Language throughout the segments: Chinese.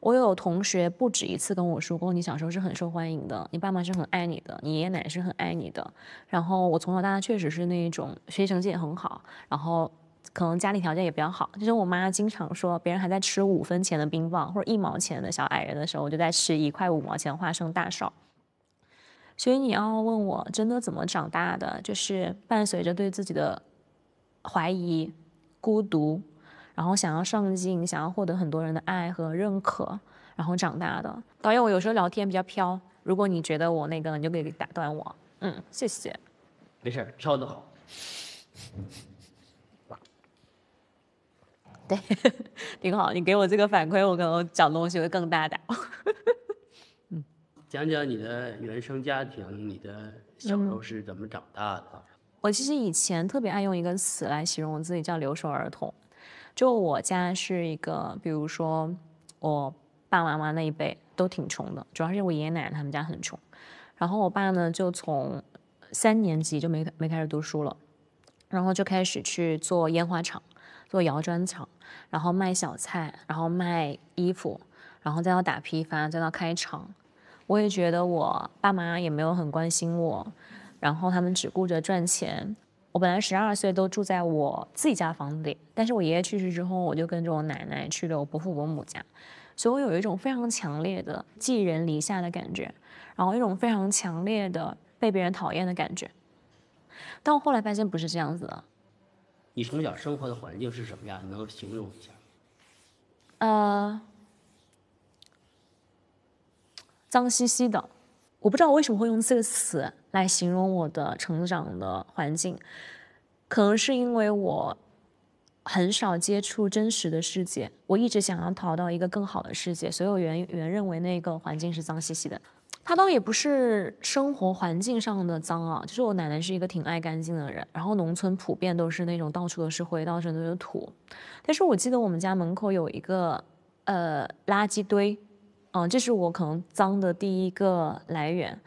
我有同学不止一次跟我说过，你小时候是很受欢迎的，你爸妈是很爱你的，你爷爷奶奶是很爱你的。然后我从小到大确实是那一种学习成绩也很好，然后可能家里条件也比较好。就是我妈经常说，别人还在吃五分钱的冰棒或者一毛钱的小矮人的时候，我就在吃一块五毛钱花生大哨。所以你要问我真的怎么长大的，就是伴随着对自己的怀疑、孤独。然后想要上进，想要获得很多人的爱和认可，然后长大的导演。我有时候聊天比较飘，如果你觉得我那个，你就可以打断我。嗯，谢谢，没事儿，的好。对，挺好。你给我这个反馈，我可能讲东西会更大胆。嗯，讲讲你的原生家庭，你的小时候是怎么长大的？我其实以前特别爱用一个词来形容我自己，叫留守儿童。就我家是一个，比如说我爸爸妈妈那一辈都挺穷的，主要是我爷爷奶奶他们家很穷。然后我爸呢，就从三年级就没没开始读书了，然后就开始去做烟花厂、做窑砖厂，然后卖小菜，然后卖衣服，然后再到打批发，再到开厂。我也觉得我爸妈也没有很关心我，然后他们只顾着赚钱。我本来十二岁都住在我自己家房子里，但是我爷爷去世之后，我就跟着我奶奶去了我伯父伯母家，所以我有一种非常强烈的寄人篱下的感觉，然后一种非常强烈的被别人讨厌的感觉。但我后来发现不是这样子的。你从小生活的环境是什么样？你能形容一下？呃，脏兮兮的。我不知道我为什么会用这个词。来形容我的成长的环境，可能是因为我很少接触真实的世界，我一直想要逃到一个更好的世界。所以原原认为那个环境是脏兮兮的，他倒也不是生活环境上的脏啊，就是我奶奶是一个挺爱干净的人，然后农村普遍都是那种到处都是灰，到处都是土。但是我记得我们家门口有一个呃垃圾堆，嗯，这是我可能脏的第一个来源。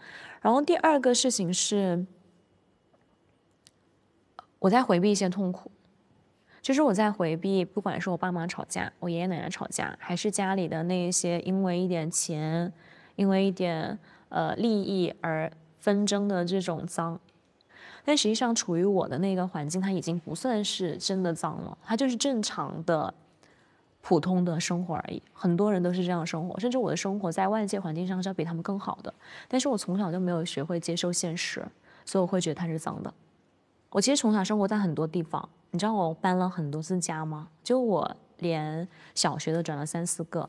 然后第二个事情是，我在回避一些痛苦，就是我在回避，不管是我爸妈吵架，我爷爷奶奶吵架，还是家里的那一些因为一点钱，因为一点呃利益而纷争的这种脏，但实际上处于我的那个环境，它已经不算是真的脏了，它就是正常的。普通的生活而已，很多人都是这样生活，甚至我的生活在外界环境上是要比他们更好的。但是我从小就没有学会接受现实，所以我会觉得它是脏的。我其实从小生活在很多地方，你知道我搬了很多次家吗？就我连小学都转了三四个，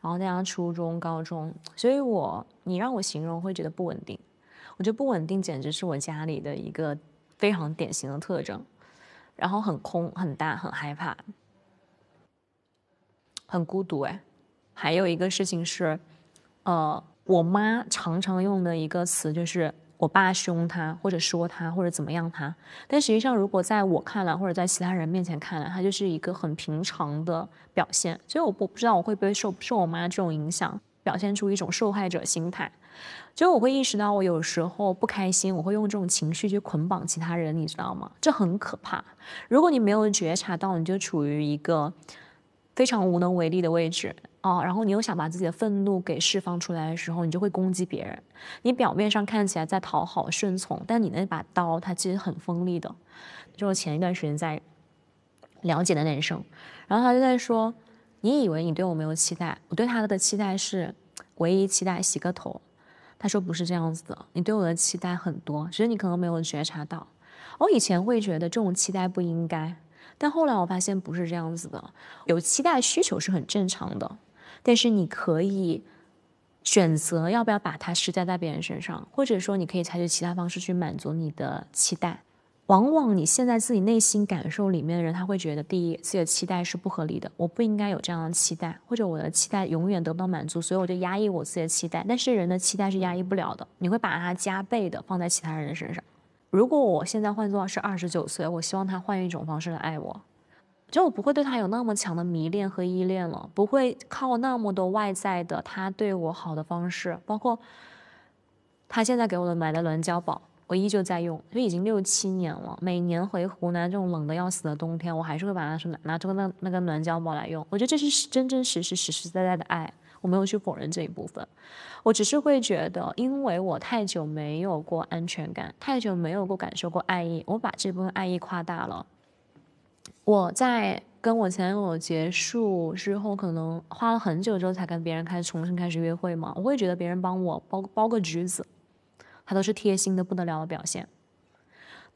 然后再加上初中、高中，所以我你让我形容会觉得不稳定。我觉得不稳定简直是我家里的一个非常典型的特征，然后很空、很大、很害怕。很孤独哎，还有一个事情是，呃，我妈常常用的一个词就是我爸凶他，或者说他，或者怎么样他。但实际上，如果在我看来，或者在其他人面前看来，他就是一个很平常的表现。所以我不不知道我会不会受受我妈这种影响，表现出一种受害者心态。就我会意识到，我有时候不开心，我会用这种情绪去捆绑其他人，你知道吗？这很可怕。如果你没有觉察到，你就处于一个。非常无能为力的位置啊，然后你又想把自己的愤怒给释放出来的时候，你就会攻击别人。你表面上看起来在讨好、顺从，但你那把刀它其实很锋利的。就是前一段时间在了解的男生，然后他就在说：“你以为你对我没有期待，我对他的期待是唯一期待洗个头。”他说：“不是这样子的，你对我的期待很多，只是你可能没有觉察到。”我以前会觉得这种期待不应该。但后来我发现不是这样子的，有期待需求是很正常的，但是你可以选择要不要把它施加在别人身上，或者说你可以采取其他方式去满足你的期待。往往你现在自己内心感受里面的人，他会觉得第一，自己的期待是不合理的，我不应该有这样的期待，或者我的期待永远得不到满足，所以我就压抑我自己的期待。但是人的期待是压抑不了的，你会把它加倍的放在其他人的身上。如果我现在换做是二十九岁，我希望他换一种方式来爱我，就我不会对他有那么强的迷恋和依恋了，不会靠那么多外在的他对我好的方式，包括他现在给我的买的暖脚宝，我依旧在用，因为已经六七年了，每年回湖南这种冷的要死的冬天，我还是会把它拿拿这个那那个暖脚宝来用，我觉得这是真真实实实实在在的爱。我没有去否认这一部分，我只是会觉得，因为我太久没有过安全感，太久没有过感受过爱意，我把这部分爱意夸大了。我在跟我前男友结束之后，可能花了很久之后才跟别人开始重新开始约会嘛，我会觉得别人帮我包包个橘子，他都是贴心的不得了的表现。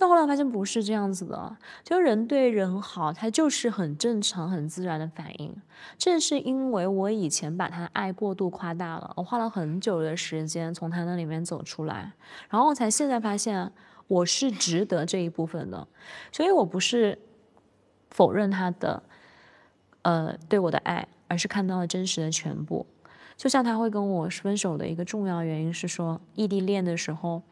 但后来发现不是这样子的，就人对人好，他就是很正常、很自然的反应。正是因为我以前把他爱过度夸大了，我花了很久的时间从他那里面走出来，然后才现在发现我是值得这一部分的。所以我不是否认他的，呃，对我的爱，而是看到了真实的全部。就像他会跟我分手的一个重要原因是说，异地恋的时候。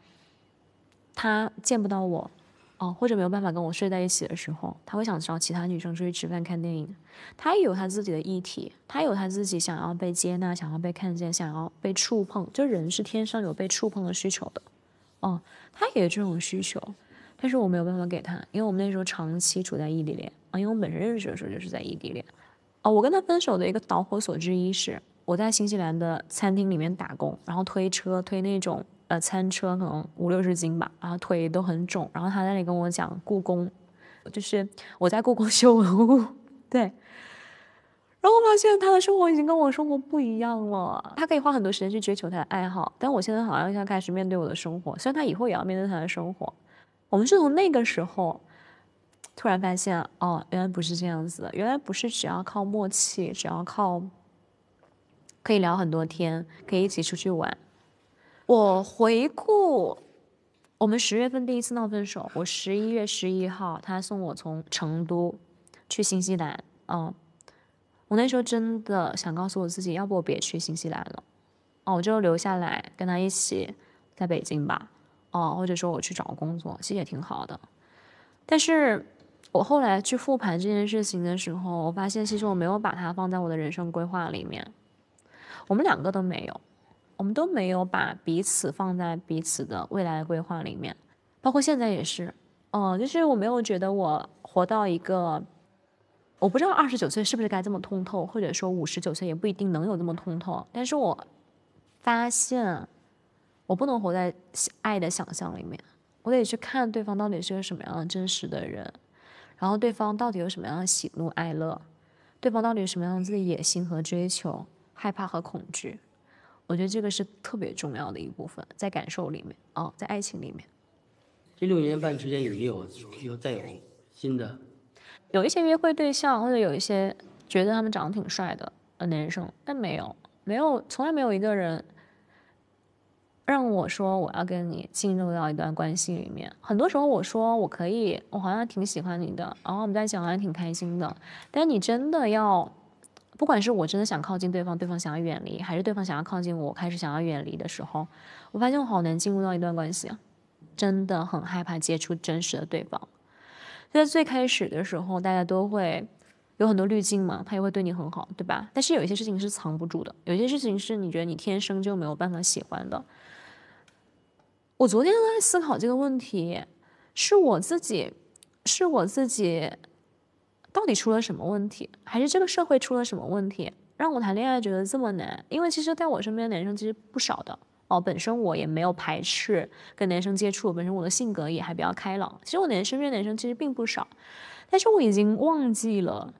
他见不到我，哦，或者没有办法跟我睡在一起的时候，他会想找其他女生出去吃饭、看电影。他也有他自己的议题，他有他自己想要被接纳、想要被看见、想要被触碰。就人是天生有被触碰的需求的，哦，他也有这种需求，但是我没有办法给他，因为我们那时候长期处在异地恋啊，因为我本身认识的时候就是在异地恋。哦，我跟他分手的一个导火索之一是我在新西兰的餐厅里面打工，然后推车推那种。呃，餐车可能五六十斤吧，然后腿都很肿。然后他那里跟我讲故宫，就是我在故宫修文物，对。然后我发现他的生活已经跟我生活不一样了。他可以花很多时间去追求他的爱好，但我现在好像要开始面对我的生活。虽然他以后也要面对他的生活，我们是从那个时候突然发现，哦，原来不是这样子，的，原来不是只要靠默契，只要靠可以聊很多天，可以一起出去玩。我回顾我们十月份第一次闹分手，我十一月十一号，他送我从成都去新西兰，嗯，我那时候真的想告诉我自己，要不我别去新西兰了，哦，我就留下来跟他一起在北京吧，哦，或者说我去找工作，其实也挺好的。但是我后来去复盘这件事情的时候，我发现其实我没有把它放在我的人生规划里面，我们两个都没有。我们都没有把彼此放在彼此的未来的规划里面，包括现在也是。哦，就是我没有觉得我活到一个，我不知道二十九岁是不是该这么通透，或者说五十九岁也不一定能有这么通透。但是我发现，我不能活在爱的想象里面，我得去看对方到底是个什么样的真实的人，然后对方到底有什么样的喜怒哀乐，对方到底有什么样子的野心和追求，害怕和恐惧。我觉得这个是特别重要的一部分，在感受里面，哦，在爱情里面。这六年半之间有没有有再有新的？有一些约会对象，或者有一些觉得他们长得挺帅的呃男生，但没有，没有，从来没有一个人让我说我要跟你进入到一段关系里面。很多时候我说我可以，我好像挺喜欢你的，然后我们在一起好像挺开心的，但你真的要。不管是我真的想靠近对方，对方想要远离，还是对方想要靠近我，开始想要远离的时候，我发现我好难进入到一段关系啊，真的很害怕接触真实的对方。就在最开始的时候，大家都会有很多滤镜嘛，他也会对你很好，对吧？但是有一些事情是藏不住的，有些事情是你觉得你天生就没有办法喜欢的。我昨天都在思考这个问题，是我自己，是我自己。到底出了什么问题？还是这个社会出了什么问题，让我谈恋爱觉得这么难？因为其实，在我身边的男生其实不少的哦。本身我也没有排斥跟男生接触，本身我的性格也还比较开朗。其实我连身边的男生其实并不少，但是我已经忘记了，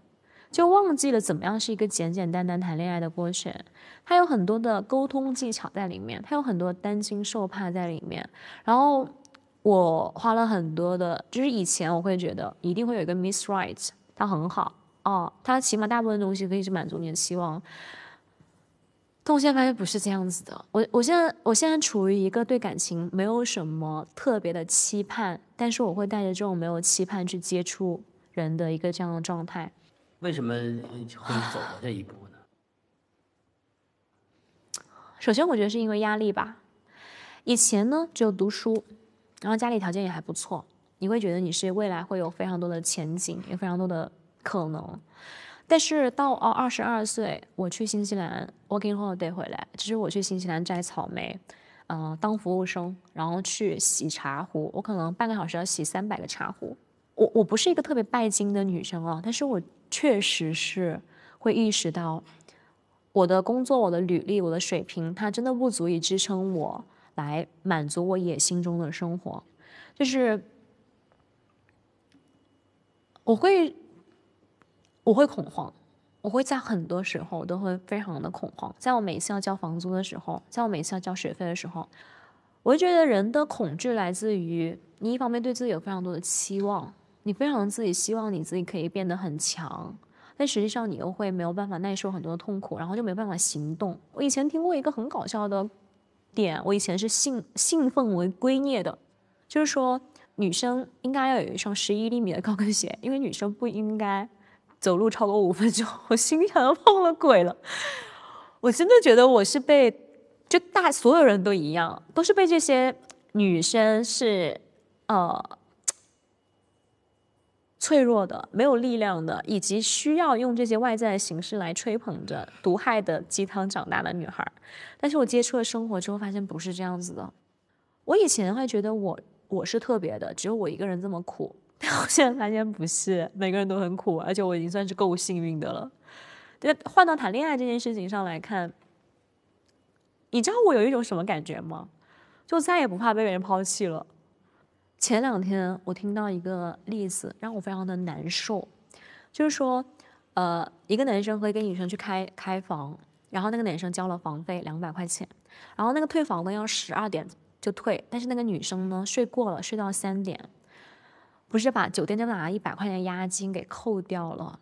就忘记了怎么样是一个简简单单谈恋爱的过程。它有很多的沟通技巧在里面，它有很多担惊受怕在里面。然后我花了很多的，就是以前我会觉得一定会有一个 m i s s r i g h t 他很好哦，他起码大部分东西可以是满足你的期望。但我现在发现不是这样子的。我我现在我现在处于一个对感情没有什么特别的期盼，但是我会带着这种没有期盼去接触人的一个这样的状态。为什么会走到这一步呢？首先，我觉得是因为压力吧。以前呢，只有读书，然后家里条件也还不错。你会觉得你是未来会有非常多的前景，有非常多的可能。但是到哦二十二岁，我去新西兰 working holiday 回来，其实我去新西兰摘草莓，嗯，当服务生，然后去洗茶壶，我可能半个小时要洗三百个茶壶。我我不是一个特别拜金的女生啊，但是我确实是会意识到我的工作、我的履历、我的水平，它真的不足以支撑我来满足我野心中的生活，就是。我会，我会恐慌，我会在很多时候都会非常的恐慌。在我每次要交房租的时候，在我每次要交学费的时候，我就觉得人的恐惧来自于你一方面对自己有非常多的期望，你非常自己希望你自己可以变得很强，但实际上你又会没有办法耐受很多的痛苦，然后就没办法行动。我以前听过一个很搞笑的点，我以前是信信奉为归臬的，就是说。女生应该要有一双十一厘米的高跟鞋，因为女生不应该走路超过五分钟。我心里好像碰了鬼了，我真的觉得我是被，就大所有人都一样，都是被这些女生是呃脆弱的、没有力量的，以及需要用这些外在的形式来吹捧着、毒害的鸡汤长大的女孩。但是我接触了生活之后，发现不是这样子的。我以前会觉得我。我是特别的，只有我一个人这么苦。但现在发现不是，每个人都很苦，而且我已经算是够幸运的了。对，换到谈恋爱这件事情上来看，你知道我有一种什么感觉吗？就再也不怕被别人抛弃了。前两天我听到一个例子，让我非常的难受，就是说，呃，一个男生和一个女生去开开房，然后那个男生交了房费两百块钱，然后那个退房呢要十二点。就退，但是那个女生呢，睡过了，睡到三点，不是把酒店就拿了一百块钱押金给扣掉了，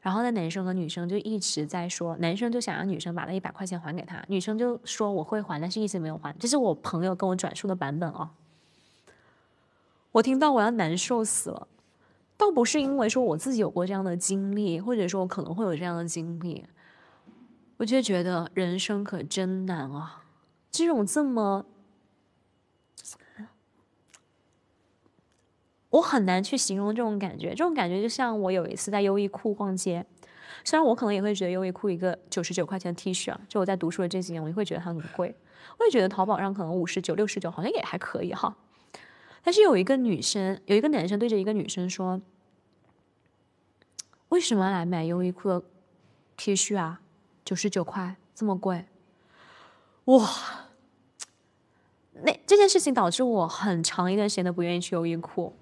然后那男生和女生就一直在说，男生就想让女生把那一百块钱还给他，女生就说我会还，但是一直没有还，这是我朋友跟我转述的版本哦。我听到我要难受死了，倒不是因为说我自己有过这样的经历，或者说我可能会有这样的经历，我就觉得人生可真难啊，这种这么。我很难去形容这种感觉，这种感觉就像我有一次在优衣库逛街，虽然我可能也会觉得优衣库一个九十九块钱的 T 恤，啊，就我在读书的这几年，我也会觉得它很贵，我也觉得淘宝上可能五十九、六十九好像也还可以哈。但是有一个女生，有一个男生对着一个女生说：“为什么来买优衣库的 T 恤啊？九十九块这么贵？哇！”那这件事情导致我很长一段时间都不愿意去优衣库，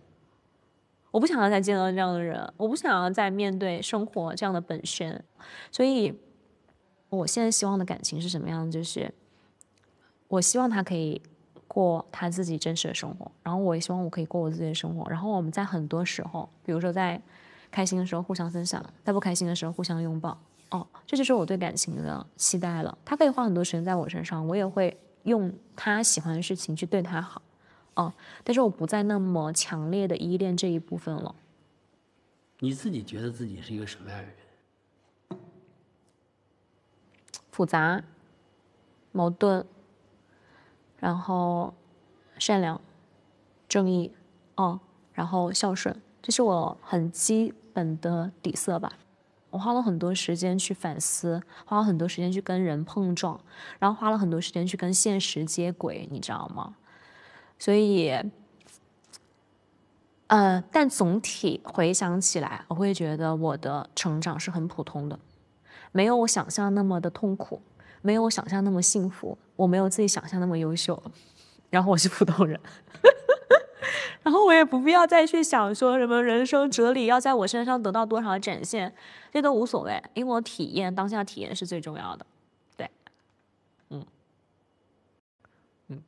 我不想要再见到这样的人，我不想要再面对生活这样的本身，所以我现在希望的感情是什么样？就是我希望他可以过他自己真实的生活，然后我也希望我可以过我自己的生活，然后我们在很多时候，比如说在开心的时候互相分享，在不开心的时候互相拥抱。哦，这就是我对感情的期待了。他可以花很多时间在我身上，我也会。用他喜欢的事情去对他好，哦，但是我不再那么强烈的依恋这一部分了。你自己觉得自己是一个什么样的人？复杂，矛盾，然后善良，正义，哦，然后孝顺，这是我很基本的底色吧。我花了很多时间去反思，花了很多时间去跟人碰撞，然后花了很多时间去跟现实接轨，你知道吗？所以，呃，但总体回想起来，我会觉得我的成长是很普通的，没有我想象那么的痛苦，没有我想象那么幸福，我没有自己想象那么优秀，然后我是普通人。然后我也不必要再去想说什么人生哲理要在我身上得到多少展现，这都无所谓，因为我体验当下体验是最重要的。对，嗯，嗯，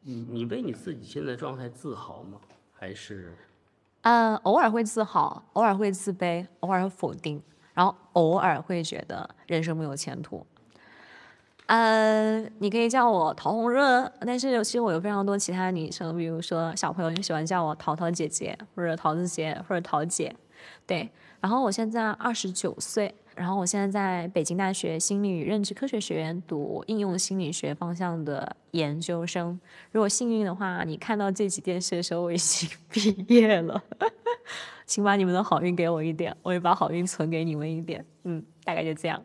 你你为你自己现在状态自豪吗？还是？嗯，偶尔会自豪，偶尔会自卑，偶尔否定，然后偶尔会觉得人生没有前途。呃，你可以叫我陶红润，但是其实我有非常多其他的女生，比如说小朋友就喜欢叫我桃桃姐姐，或者桃子姐，或者桃姐。对，然后我现在二十九岁，然后我现在在北京大学心理与认知科学学院读应用心理学方向的研究生。如果幸运的话，你看到这集电视的时候，我已经毕业了，请把你们的好运给我一点，我也把好运存给你们一点。嗯，大概就这样。